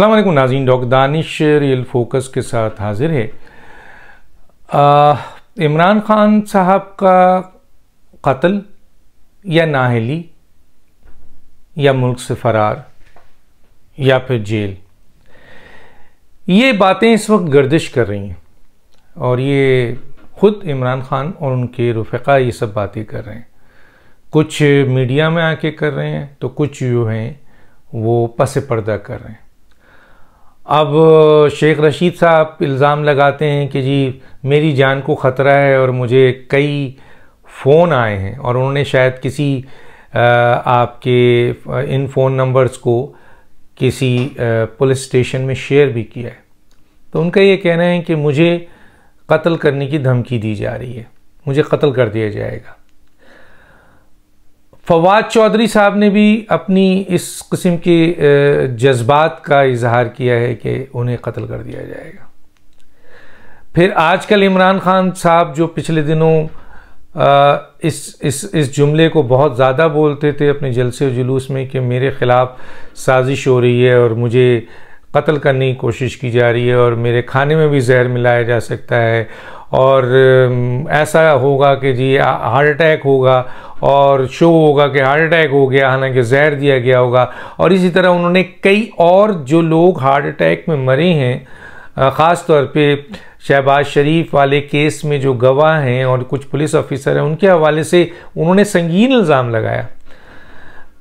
अल्लाम नाजीन doctor Danish real focus के साथ हाजिर है इमरान ख़ान साहब का कत्ल या नाहली या मुल्क से फरार या फिर जेल ये बातें इस वक्त गर्दिश कर रही हैं और ये ख़ुद इमरान ख़ान और उनके रफ़ा ये सब बातें कर रहे हैं कुछ मीडिया में आके कर रहे हैं तो कुछ जो हैं वो पस पर्दा कर रहे हैं अब शेख रशीद साहब इल्ज़ाम लगाते हैं कि जी मेरी जान को ख़तरा है और मुझे कई फ़ोन आए हैं और उन्होंने शायद किसी आपके इन फ़ोन नंबर्स को किसी पुलिस स्टेशन में शेयर भी किया है तो उनका ये कहना है कि मुझे कत्ल करने की धमकी दी जा रही है मुझे कत्ल कर दिया जाएगा फवाद चौधरी साहब ने भी अपनी इस किस्म के जज्बात का इजहार किया है कि उन्हें कत्ल कर दिया जाएगा फिर आजकल इमरान खान साहब जो पिछले दिनों इस इस इस जुमले को बहुत ज़्यादा बोलते थे अपने जलसे जुलूस में कि मेरे ख़िलाफ़ साजिश हो रही है और मुझे कत्ल करने की कोशिश की जा रही है और मेरे खाने में भी जहर मिलाया जा सकता है और ऐसा होगा कि जी हार्ट अटैक होगा और शो होगा कि हार्ट अटैक हो गया हालांकि जहर दिया गया होगा और इसी तरह उन्होंने कई और जो लोग हार्ट अटैक में मरे हैं ख़ास तौर पे शहबाज शरीफ वाले केस में जो गवाह हैं और कुछ पुलिस ऑफिसर हैं उनके हवाले से उन्होंने संगीन इल्ज़ाम लगाया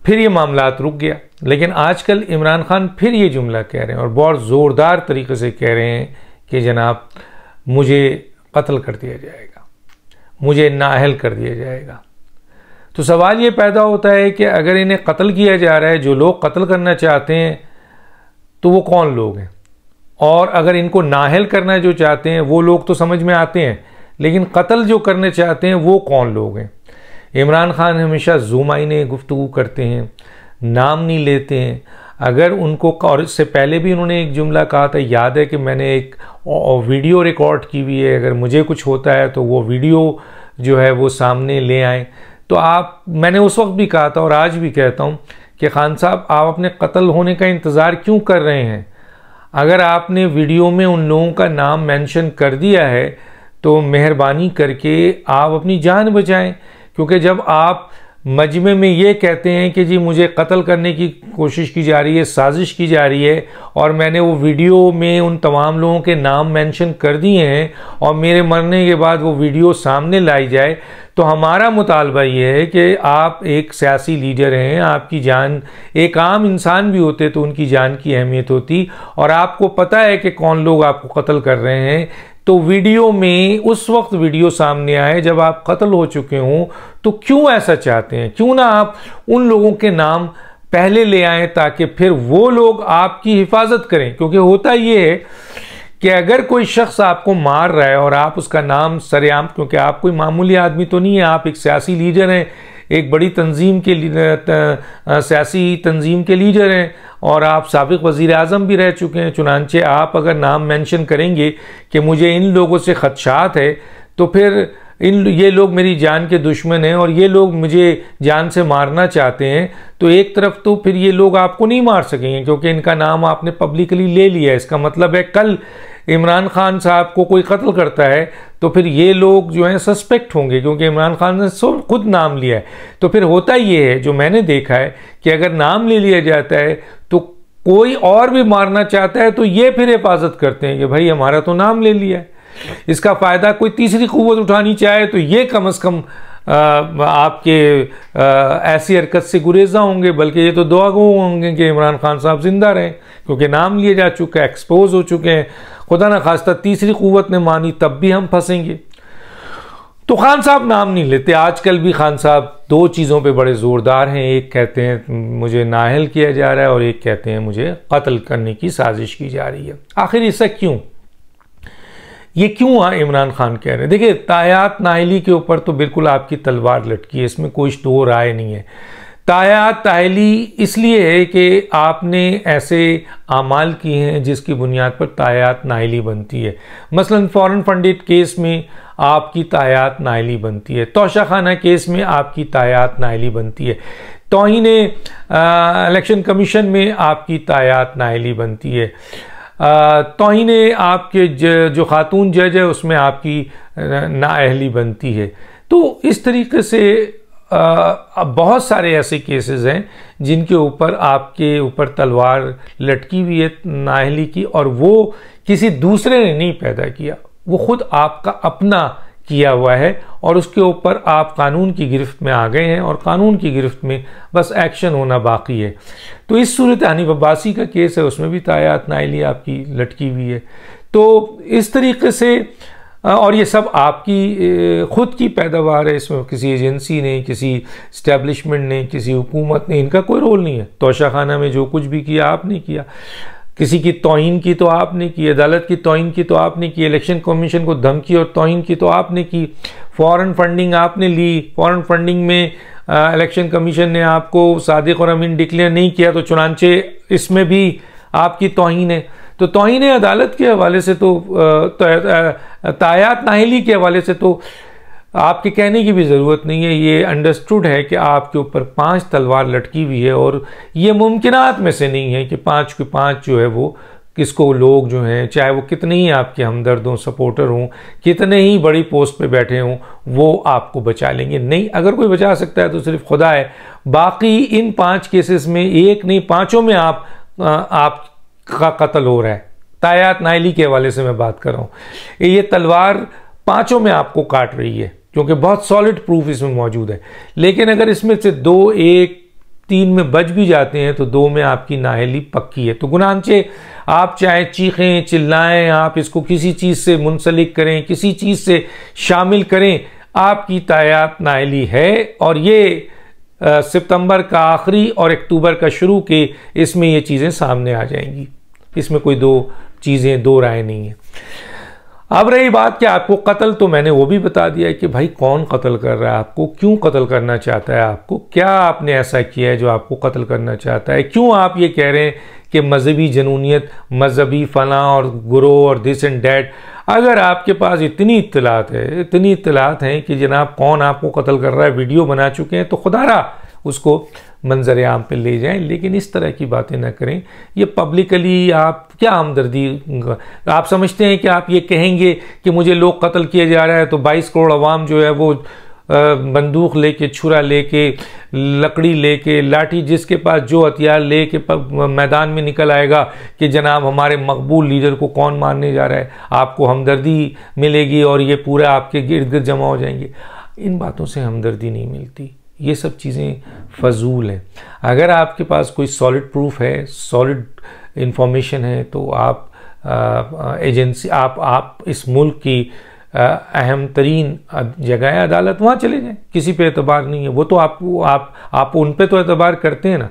फिर ये मामला रुक गया लेकिन आजकल इमरान खान फिर ये जुमला कह रहे हैं और बहुत ज़ोरदार तरीके से कह रहे हैं कि जनाब मुझे कत्ल कर दिया जाएगा मुझे नाहल कर दिया जाएगा तो सवाल ये पैदा होता है कि अगर इन्हें कत्ल किया जा रहा है जो लोग कत्ल करना चाहते हैं तो वो कौन लोग हैं और अगर इनको नाहल करना जो चाहते हैं वो लोग तो समझ में आते हैं लेकिन कत्ल जो करने चाहते हैं वो कौन लोग हैं इमरान खान हमेशा जूमाइने गुफ्तु करते हैं नाम नहीं लेते हैं अगर उनको और इससे पहले भी उन्होंने एक जुमला कहा था याद है कि मैंने एक वीडियो रिकॉर्ड की हुई है अगर मुझे कुछ होता है तो वो वीडियो जो है वो सामने ले आए तो आप मैंने उस वक्त भी कहा था और आज भी कहता हूँ कि खान साहब आप अपने कत्ल होने का इंतज़ार क्यों कर रहे हैं अगर आपने वीडियो में उन लोगों का नाम मेंशन कर दिया है तो मेहरबानी करके आप अपनी जान बचाएं क्योंकि जब आप मजमे में ये कहते हैं कि जी मुझे कत्ल करने की कोशिश की जा रही है साजिश की जा रही है और मैंने वो वीडियो में उन तमाम लोगों के नाम मेंशन कर दिए हैं और मेरे मरने के बाद वो वीडियो सामने लाई जाए तो हमारा मुतालबा ये है कि आप एक सियासी लीडर हैं आपकी जान एक आम इंसान भी होते तो उनकी जान की अहमियत होती और आपको पता है कि कौन लोग आपको कत्ल कर रहे हैं तो वीडियो में उस वक्त वीडियो सामने आए जब आप कत्ल हो चुके हों तो क्यों ऐसा चाहते हैं क्यों ना आप उन लोगों के नाम पहले ले आए ताकि फिर वो लोग आपकी हिफाजत करें क्योंकि होता ये है कि अगर कोई शख्स आपको मार रहा है और आप उसका नाम सरेआम क्योंकि आप कोई मामूली आदमी तो नहीं है आप एक सियासी लीडर हैं एक बड़ी तंजीम के सियासी तंजीम के लीडर हैं और आप सबक वज़ी अजम भी रह चुके हैं चुनानचे आप अगर नाम मैंशन करेंगे कि मुझे इन लोगों से खदशात है तो फिर इन ये लोग मेरी जान के दुश्मन हैं और ये लोग मुझे जान से मारना चाहते हैं तो एक तरफ तो फिर ये लोग आपको नहीं मार सकेंगे क्योंकि इनका नाम आपने पब्लिकली ले लिया है इसका मतलब है कल इमरान खान साहब को कोई कत्ल करता है तो फिर ये लोग जो है सस्पेक्ट होंगे क्योंकि इमरान खान ने सब खुद नाम लिया है तो फिर होता ये है जो मैंने देखा है कि अगर नाम ले लिया जाता है तो कोई और भी मारना चाहता है तो ये फिर हिफाजत करते हैं कि भाई हमारा तो नाम ले लिया है इसका फ़ायदा कोई तीसरी कुत उठानी चाहे तो ये कम अज़ कम आ, आपके आ, ऐसी हरकत से गुरेजा होंगे बल्कि ये तो दुआ होंगे कि इमरान खान साहब ज़िंदा रहें क्योंकि नाम लिए जा चुके हैं एक्सपोज हो चुके हैं खुदा न खास्ता तीसरी क़वत ने मानी तब भी हम फंसेंगे तो खान साहब नाम नहीं लेते आजकल भी खान साहब दो चीज़ों पे बड़े ज़ोरदार हैं एक कहते हैं मुझे नाहल किया जा रहा है और एक कहते हैं मुझे कत्ल करने की साजिश की जा रही है आखिर ऐसा क्यों ये क्यों इमरान खान कह रहे हैं देखिए तायात नाहली के ऊपर तो बिल्कुल आपकी तलवार लटकी है इसमें कोई दो राय नहीं है ताया तायली इसलिए है कि आपने ऐसे अमाल किए हैं जिसकी बुनियाद पर तायात नायली बनती है मसलन फॉरेन फंडेड केस में आपकी तायात नायली बनती है तोशा खाना केस में आपकी तायात नायली बनती है तोहन इलेक्शन कमीशन में आपकी तायात नायली बनती है तोहन आपके ज, जो खातून जज है उसमें आपकी नाअहली बनती है तो इस तरीके से बहुत सारे ऐसे केसेस हैं जिनके ऊपर आपके ऊपर तलवार लटकी हुई है नाहली की और वो किसी दूसरे ने नहीं पैदा किया वो खुद आपका अपना किया हुआ है और उसके ऊपर आप कानून की गिरफ्त में आ गए हैं और कानून की गिरफ्त में बस एक्शन होना बाकी है तो इस सूरत हनी अब्बासी का केस है उसमें भी तायात नाइली आपकी लटकी हुई है तो इस तरीके से हाँ, और ये सब आपकी ख़ुद की पैदावार है इसमें किसी एजेंसी ने किसी इस्टेब्लिशमेंट ने किसी हुकूमत ने इनका कोई रोल नहीं है तोशा खाना में जो कुछ भी किया आपने किया किसी की तोइन की तो आपने की अदालत की तोइन की तो आपने की इलेक्शन कमीशन को धमकी और तोइन की तो आपने की फॉरेन फंडिंग आपने ली फॉरेन फंडिंग में इलेक्शन कमीशन ने आपको सादिक और अमीन डिक्लेयर नहीं किया तो चुनानचे इसमें भी आपकी तोहन है तो तोहन अदालत के हवाले से तो, तो तायात नाहली के हवाले से तो आपके कहने की भी ज़रूरत नहीं है ये अंडरस्टूड है कि आपके ऊपर पांच तलवार लटकी हुई है और ये मुमकिनात में से नहीं है कि पांच के पांच जो है वो किसको लोग जो हैं चाहे वो कितने ही आपके हमदर्द हों सपोर्टर हों कितने ही बड़ी पोस्ट पे बैठे हों वो आपको बचा लेंगे नहीं अगर कोई बचा सकता है तो सिर्फ खुदा है बाकी इन पाँच केसेस में एक नहीं पाँचों में आप आप का कत्ल हो रहा है तायात नायली के हवाले से मैं बात कर रहा हूँ ये तलवार पाँचों में आपको काट रही है क्योंकि बहुत सॉलिड प्रूफ इसमें मौजूद है लेकिन अगर इसमें से दो एक तीन में बच भी जाते हैं तो दो में आपकी नाहली पक्की है तो गुनानचे आप चाहे चीखें चिल्लाएं आप इसको किसी चीज़ से मुंसलिक करें किसी चीज़ से शामिल करें आपकी तायात नाहली है और ये सितंबर का आखिरी और अक्टूबर का शुरू के इसमें ये चीज़ें सामने आ जाएंगी इसमें कोई दो चीज़ें दो राय नहीं है अब रही बात कि आपको कत्ल तो मैंने वो भी बता दिया कि भाई कौन कत्ल कर रहा है आपको क्यों कत्ल करना चाहता है आपको क्या आपने ऐसा किया है जो आपको कत्ल करना चाहता है क्यों आप ये कह रहे हैं कि मजहबी जनूनीत मजहबी फ़ना और ग्रो और दिस एंड डैट अगर आपके पास इतनी इतलात है इतनी इतलात हैं कि जनाब कौन आपको कत्ल कर रहा है वीडियो बना चुके हैं तो खुदारा उसको मंजर आम पर ले जाएं लेकिन इस तरह की बातें ना करें ये पब्लिकली आप क्या हमदर्दी आप समझते हैं कि आप ये कहेंगे कि मुझे लोग कत्ल किया जा रहा है तो 22 करोड़ अवाम जो है वो बंदूक लेके छुरा लेके लकड़ी लेके लाठी जिसके पास जो हथियार लेके मैदान में निकल आएगा कि जनाब हमारे मकबूल लीडर को कौन मारने जा रहा है आपको हमदर्दी मिलेगी और ये पूरा आपके गिर्द गिर्द जमा हो जाएंगे इन बातों से हमदर्दी नहीं मिलती ये सब चीज़ें फजूल हैं अगर आपके पास कोई सॉलिड प्रूफ है सॉलिड इन्फॉर्मेशन है तो आप एजेंसी आप आप इस मुल्क की अहम तरीन जगह है अदालत वहाँ चले जाएँ किसी पे एतबार नहीं है वो तो आप आप आप उन पे तो एतबार करते हैं ना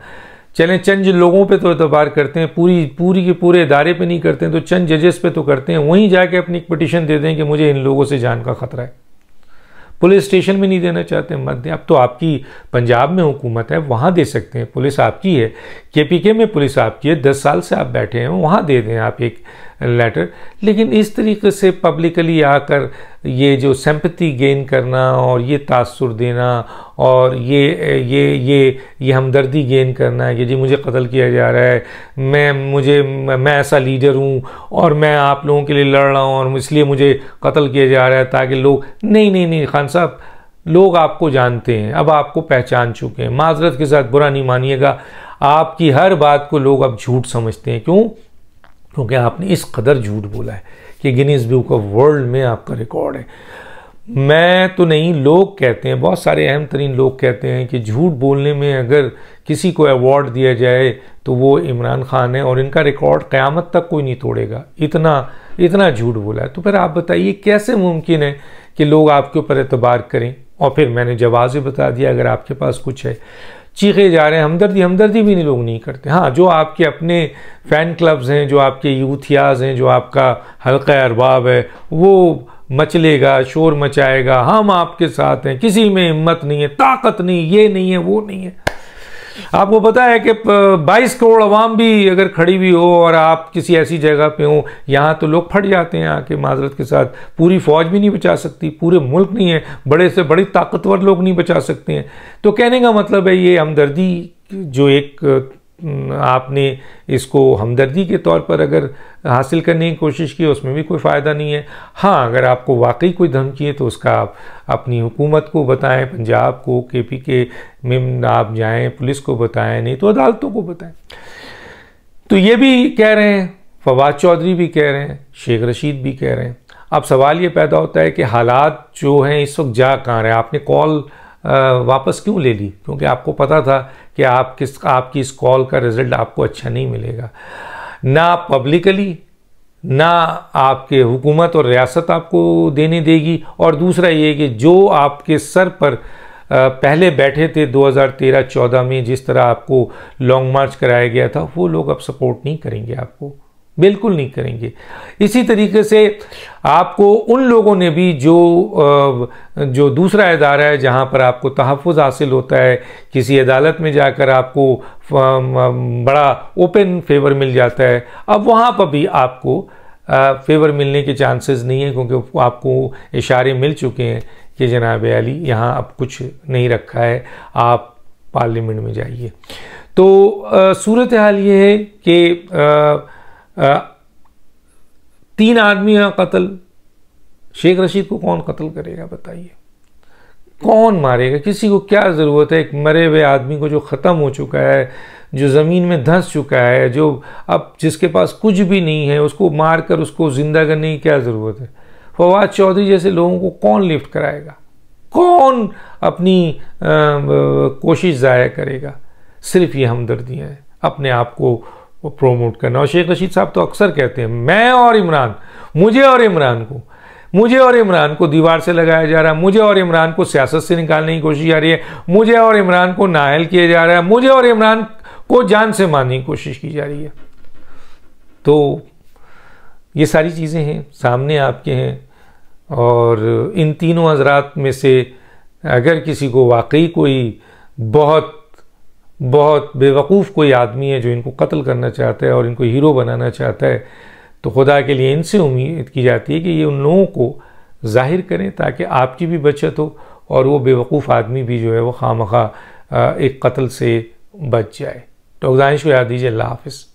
चलें चंद लोगों पे तो एतबार करते हैं पूरी पूरी के पूरे इदारे पे नहीं करते हैं तो चंद जजेस पे तो करते हैं वहीं जाके अपनी एक पटिशन दे दें कि मुझे इन लोगों से जान का ख़तरा है पुलिस स्टेशन में नहीं देना चाहते मत दें अब तो आपकी पंजाब में हुकूमत है वहाँ दे सकते हैं पुलिस आपकी है के पी के में पुलिस आपकी है दस साल से आप बैठे हैं वहाँ दे दें आप एक लेटर लेकिन इस तरीके से पब्लिकली आकर ये जो सेम्पति गेन करना और ये तासुर देना और ये ये ये ये हमदर्दी गेन करना है कि जी मुझे कत्ल किया जा रहा है मैं मुझे मैं ऐसा लीडर हूँ और मैं आप लोगों के लिए लड़ रहा हूँ और इसलिए मुझे कत्ल किया जा रहा है ताकि लोग नहीं नहीं नहीं खान साहब लोग आपको जानते हैं अब आपको पहचान चुके हैं माजरत के साथ बुरा नहीं मानिएगा आपकी हर बात को लोग अब झूठ समझते हैं क्यों क्योंकि आपने इस कदर झूठ बोला है कि गिनीज बुक ऑफ वर्ल्ड में आपका रिकॉर्ड है मैं तो नहीं लोग कहते हैं बहुत सारे अहम तरीन लोग कहते हैं कि झूठ बोलने में अगर किसी को अवार्ड दिया जाए तो वो इमरान खान है और इनका रिकॉर्ड क़्यामत तक कोई नहीं तोड़ेगा इतना इतना झूठ बोला है तो फिर आप बताइए कैसे मुमकिन है कि लोग आपके ऊपर एतबार करें और फिर मैंने जवाब भी बता दिया अगर आपके पास कुछ है चीखे जा रहे हैं हमदर्दी हमदर्दी भी नहीं लोग नहीं करते हाँ जो आपके अपने फ़ैन क्लब्स हैं जो आपके यूथियाज हैं जो आपका हल्का अरबाब है वो मचलेगा शोर मचाएगा हम आपके साथ हैं किसी में हिम्मत नहीं है ताकत नहीं ये नहीं है वो नहीं है आपको पता है कि 22 करोड़ आवाम भी अगर खड़ी हुई हो और आप किसी ऐसी जगह पे हो यहाँ तो लोग फट जाते हैं आके माजरत के साथ पूरी फौज भी नहीं बचा सकती पूरे मुल्क नहीं है बड़े से बड़े ताकतवर लोग नहीं बचा सकते हैं तो कहने का मतलब है ये हमदर्दी जो एक आपने इसको हमदर्दी के तौर पर अगर हासिल करने की कोशिश की उसमें भी कोई फ़ायदा नहीं है हाँ अगर आपको वाकई कोई धमकी है तो उसका आप अपनी हुकूमत को बताएं पंजाब को के पी के में आप जाएं पुलिस को बताएं नहीं तो अदालतों को बताएं तो ये भी कह रहे हैं फवाद चौधरी भी कह रहे हैं शेख रशीद भी कह रहे हैं अब सवाल ये पैदा होता है कि हालात जो हैं इस वक्त जा कहाँ रहे आपने कॉल वापस क्यों ले ली क्योंकि आपको पता था कि आप किस आपकी इस कॉल का रिजल्ट आपको अच्छा नहीं मिलेगा ना पब्लिकली ना आपके हुकूमत और रियासत आपको देने देगी और दूसरा ये कि जो आपके सर पर पहले बैठे थे 2013-14 में जिस तरह आपको लॉन्ग मार्च कराया गया था वो लोग अब सपोर्ट नहीं करेंगे आपको बिल्कुल नहीं करेंगे इसी तरीके से आपको उन लोगों ने भी जो जो दूसरा इदारा है जहाँ पर आपको तहफ़ हासिल होता है किसी अदालत में जाकर आपको बड़ा ओपन फेवर मिल जाता है अब वहाँ पर भी आपको फेवर मिलने के चांसेस नहीं है क्योंकि आपको इशारे मिल चुके हैं कि जनाब अली यहाँ अब कुछ नहीं रखा है आप पार्लियामेंट में जाइए तो सूरत हाल ये है कि आ, तीन आदमी हैं कत्ल शेख रशीद को कौन कत्ल करेगा बताइए कौन मारेगा किसी को क्या ज़रूरत है एक मरे हुए आदमी को जो ख़त्म हो चुका है जो ज़मीन में धंस चुका है जो अब जिसके पास कुछ भी नहीं है उसको मार कर उसको ज़िंदा करने की क्या ज़रूरत है फवाद चौधरी जैसे लोगों को कौन लिफ्ट कराएगा कौन अपनी आ, कोशिश ज़ाया करेगा सिर्फ ये हमदर्दियाँ हैं अपने आप को वो प्रोमोट करना और शेख रशीद साहब तो अक्सर कहते हैं मैं और इमरान मुझे और इमरान को मुझे और इमरान को दीवार से लगाया जा रहा है मुझे और इमरान को सियासत से निकालने की कोशिश जा रही है मुझे और इमरान को नायल किया जा रहा है मुझे और इमरान को जान से मारने की कोशिश की जा रही है तो ये सारी चीज़ें हैं सामने आपके हैं और इन तीनों हजरात में से अगर किसी को वाकई कोई बहुत बहुत बेवकूफ़ कोई आदमी है जो इनको कत्ल करना चाहता है और इनको हीरो बनाना चाहता है तो खुदा के लिए इनसे उम्मीद की जाती है कि ये उन लोगों को जाहिर करें ताकि आपकी भी बचत हो और वो बेवकूफ़ आदमी भी जो है वो खामखा एक कत्ल से बच जाए तो गुजारिश को याद दीजिए अल्लाह हाफिज़